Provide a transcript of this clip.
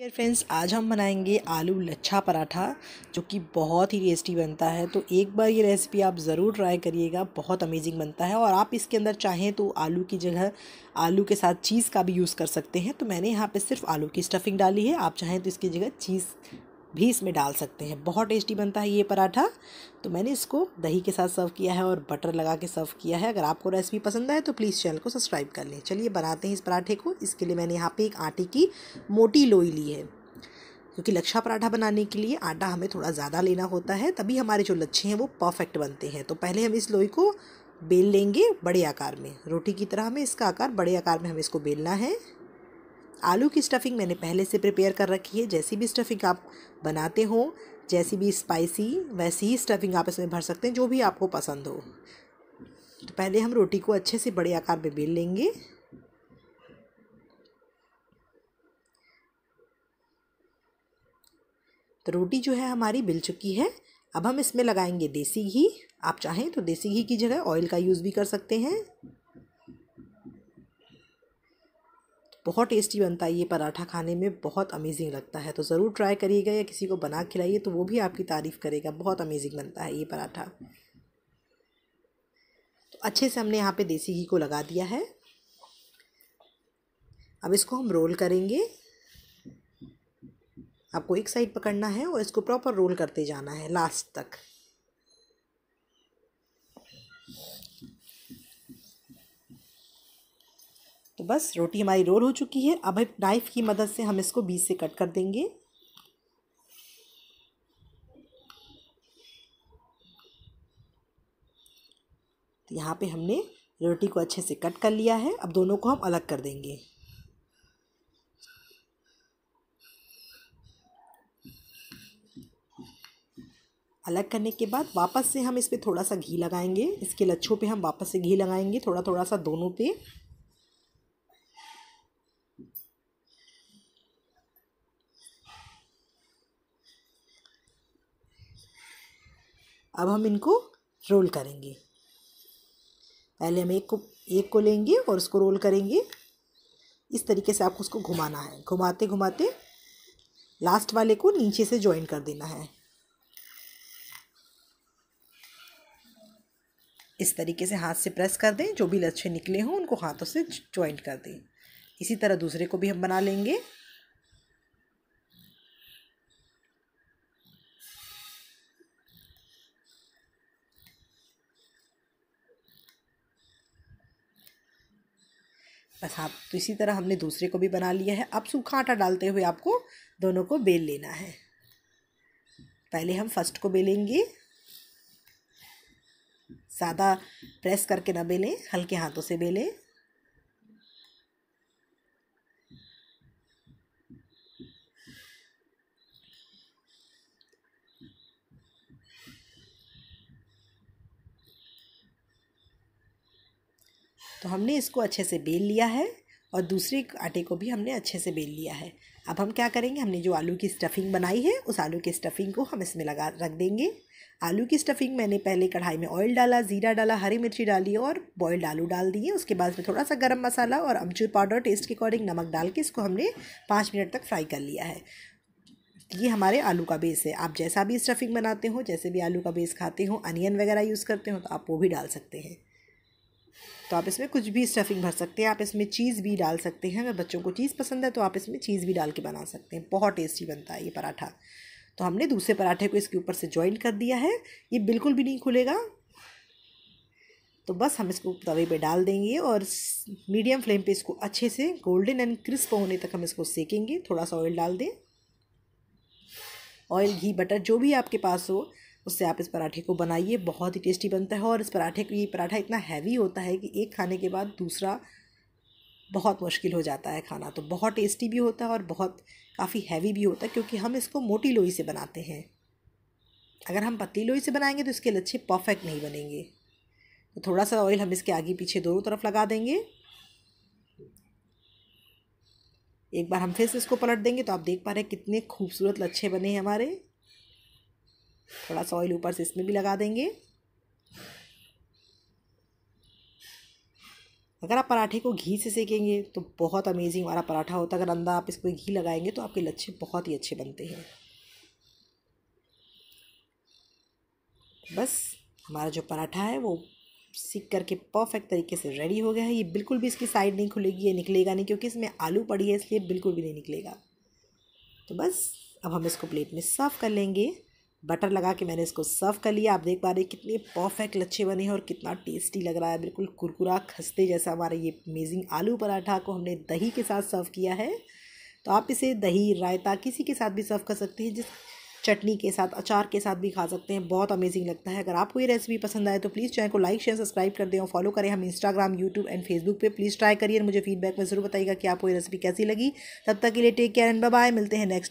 dear friends आज हम बनाएंगे आलू लच्छा पराठा जो कि बहुत ही टेस्टी बनता है तो एक बार ये रेसिपी आप ज़रूर ट्राई करिएगा बहुत अमेजिंग बनता है और आप इसके अंदर चाहें तो आलू की जगह आलू के साथ चीज़ का भी यूज़ कर सकते हैं तो मैंने यहाँ पे सिर्फ आलू की स्टफिंग डाली है आप चाहें तो इसकी जगह चीज़ भी इसमें डाल सकते हैं बहुत टेस्टी बनता है ये पराठा तो मैंने इसको दही के साथ सर्व किया है और बटर लगा के सर्व किया है अगर आपको रेसिपी पसंद आए तो प्लीज़ चैनल को सब्सक्राइब कर लें चलिए बनाते हैं इस पराठे को इसके लिए मैंने यहाँ पे एक आटे की मोटी लोई ली है क्योंकि लच्छा पराठा बनाने के लिए आटा हमें थोड़ा ज़्यादा लेना होता है तभी हमारे जो लच्छे हैं वो परफेक्ट बनते हैं तो पहले हम इस लोई को बेल लेंगे बड़े आकार में रोटी की तरह हमें इसका आकार बड़े आकार में हमें इसको बेलना है आलू की स्टफिंग मैंने पहले से प्रिपेयर कर रखी है जैसी भी स्टफिंग आप बनाते हो जैसी भी स्पाइसी वैसी ही स्टफिंग आप इसमें भर सकते हैं जो भी आपको पसंद हो तो पहले हम रोटी को अच्छे से बड़े आकार में बेल लेंगे तो रोटी जो है हमारी बिल चुकी है अब हम इसमें लगाएंगे देसी घी आप चाहें तो देसी घी की जगह ऑयल का यूज़ भी कर सकते हैं बहुत टेस्टी बनता है ये पराठा खाने में बहुत अमेजिंग लगता है तो ज़रूर ट्राई करिएगा या किसी को बना खिलाइए तो वो भी आपकी तारीफ़ करेगा बहुत अमेजिंग बनता है ये पराठा तो अच्छे से हमने यहाँ पे देसी घी को लगा दिया है अब इसको हम रोल करेंगे आपको एक साइड पकड़ना है और इसको प्रॉपर रोल करते जाना है लास्ट तक बस रोटी हमारी रोल हो चुकी है अब नाइफ़ की मदद से हम इसको बीच से कट कर देंगे तो यहाँ पे हमने रोटी को अच्छे से कट कर लिया है अब दोनों को हम अलग कर देंगे अलग करने के बाद वापस से हम इस पर थोड़ा सा घी लगाएंगे इसके लच्छों पे हम वापस से घी लगाएंगे थोड़ा थोड़ा सा दोनों पे अब हम इनको रोल करेंगे पहले हम एक को एक को लेंगे और उसको रोल करेंगे इस तरीके से आपको उसको घुमाना है घुमाते घुमाते लास्ट वाले को नीचे से ज्वाइन कर देना है इस तरीके से हाथ से प्रेस कर दें जो भी लच्छे निकले हों उनको हाथों से ज्वाइंट कर दें इसी तरह दूसरे को भी हम बना लेंगे बस आप तो इसी तरह हमने दूसरे को भी बना लिया है अब सूखा आटा डालते हुए आपको दोनों को बेल लेना है पहले हम फर्स्ट को बेलेंगे ज़्यादा प्रेस करके ना बेलें हल्के हाथों से बेलें तो हमने इसको अच्छे से बेल लिया है और दूसरे आटे को भी हमने अच्छे से बेल लिया है अब हम क्या करेंगे हमने जो आलू की स्टफ़िंग बनाई है उस आलू की स्टफ़िंग को हम इसमें लगा रख देंगे आलू की स्टफ़िंग मैंने पहले कढ़ाई में ऑयल डाला ज़ीरा डाला हरी मिर्ची डाली और बॉयल्ड आलू डाल दिए उसके बाद में थोड़ा सा गर्म मसाला और अमचूर पाउडर टेस्ट के अकॉर्डिंग नमक डाल के इसको हमने पाँच मिनट तक फ्राई कर लिया है ये हमारे आलू का बेस है आप जैसा भी स्टफिंग बनाते हो जैसे भी आलू का बेस खाते हो अनियन वगैरह यूज़ करते हो तो आप वो भी डाल सकते हैं तो आप इसमें कुछ भी स्टफिंग भर सकते हैं आप इसमें चीज़ भी डाल सकते हैं अगर बच्चों को चीज़ पसंद है तो आप इसमें चीज़ भी डाल के बना सकते हैं बहुत टेस्टी बनता है ये पराठा तो हमने दूसरे पराठे को इसके ऊपर से ज्वाइन कर दिया है ये बिल्कुल भी नहीं खुलेगा तो बस हम इसको तवे पे डाल देंगे और मीडियम फ्लेम पे इसको अच्छे से गोल्डन एंड क्रिस्प होने तक हम इसको सेकेंगे थोड़ा सा ऑयल डाल दें ऑयल घी बटर जो भी आपके पास हो उससे आप इस पराठे को बनाइए बहुत ही टेस्टी बनता है और इस पराठे ये पराठा इतना हैवी होता है कि एक खाने के बाद दूसरा बहुत मुश्किल हो जाता है खाना तो बहुत टेस्टी भी होता है और बहुत काफ़ी हैवी भी होता है क्योंकि हम इसको मोटी लोई से बनाते हैं अगर हम पतली लोई से बनाएंगे तो इसके लच्छे परफेक्ट नहीं बनेंगे तो थोड़ा सा ऑयल हम इसके आगे पीछे दोनों तरफ लगा देंगे एक बार हम फिर से इसको पलट देंगे तो आप देख पा रहे हैं कितने खूबसूरत लच्छे बने हैं हमारे थोड़ा सा ऑयल ऊपर से इसमें भी लगा देंगे अगर आप पराठे को घी से सेकेंगे तो बहुत अमेजिंग वाला पराठा होता है अगर अंदर आप इसको घी लगाएंगे तो आपके लच्छे बहुत ही अच्छे बनते हैं बस हमारा जो पराठा है वो सीख करके परफेक्ट तरीके से रेडी हो गया है ये बिल्कुल भी इसकी साइड नहीं खुलेगी ये निकलेगा नहीं क्योंकि इसमें आलू पड़ी है इसलिए बिल्कुल भी नहीं निकलेगा तो बस अब हम इसको प्लेट में सर्व कर लेंगे बटर लगा के मैंने इसको सर्व कर लिया आप देख पा रहे हैं कितने परफेक्ट लच्छे बने हैं और कितना टेस्टी लग रहा है बिल्कुल कुरकुरा खस्ते जैसा हमारा ये अमेजिंग आलू पराठा को हमने दही के साथ सर्व किया है तो आप इसे दही रायता किसी के साथ भी सर्व कर सकते हैं जिस चटनी के साथ अचार के साथ भी खा सकते हैं बहुत अमेजिंग लगता है अगर आपको ये रेसिपी पसंद आए तो प्लीज़ चैनल को लाइक शेयर सब्सक्राइब कर दें और फॉलो करें हम इंस्टाग्राम यूट्यूब एंड फेसबुक पे प्लीज़ ट्राई करिए मुझे फीडबैक में ज़रूर बताइएगा कि आपको ये रेसिपी कैसी लगी तब तक के लिए टेक केयर एंड बाय मिलते हैं नेक्स्ट